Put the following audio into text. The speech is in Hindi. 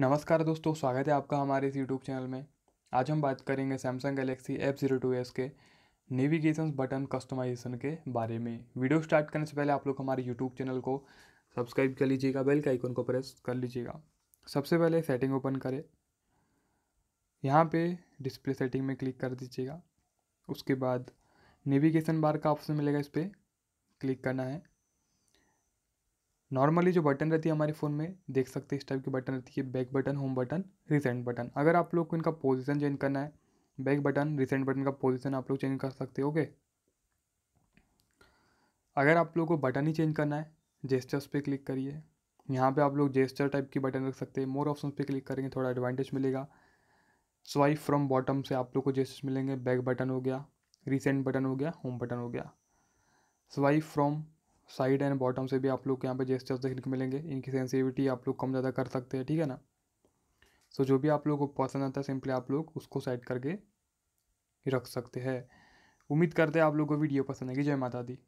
नमस्कार दोस्तों स्वागत है आपका हमारे इस यूट्यूब चैनल में आज हम बात करेंगे Samsung Galaxy F zero two S के नेविगेशन बटन कस्टमाइजेशन के बारे में वीडियो स्टार्ट करने से पहले आप लोग हमारे यूट्यूब चैनल को सब्सक्राइब कर लीजिएगा बेल के आइकन को प्रेस कर लीजिएगा सबसे पहले सेटिंग ओपन करें यहाँ पे डिस्प्ले सेटिंग में क्लिक कर दीजिएगा उसके बाद नेविगेशन बार का ऑप्शन मिलेगा इस पर क्लिक करना है नॉर्मली जो बटन रहती है हमारे फ़ोन में देख सकते हैं इस टाइप की बटन रहती है back button home button recent button अगर आप लोग को इनका पोजीशन चेंज करना है बैक बटन रिसेंट बटन का पोजीशन आप लोग चेंज कर सकते हो ओके अगर आप लोग को बटन ही चेंज करना है जेस्टर्स पे क्लिक करिए यहाँ पे आप लोग जेस्टर टाइप की बटन रख सकते हैं मोर ऑप्शन पे क्लिक करेंगे थोड़ा एडवांटेज मिलेगा स्वाइप फ्रॉम बॉटम से आप लोग को जेस्टर्स मिलेंगे बैक बटन हो गया रिसेंट बटन हो गया होम बटन हो गया swipe from side and bottom से भी आप लोग को यहाँ पे जेस्टर्स देखने को मिलेंगे इनकी सेंसिटिविटी आप लोग कम ज़्यादा कर सकते हैं ठीक है ना सो so, जो भी आप लोग को पसंद आता है सिंपली आप लोग उसको सेट करके रख सकते हैं उम्मीद करते हैं आप लोग को वीडियो पसंद आएगी जय माता दी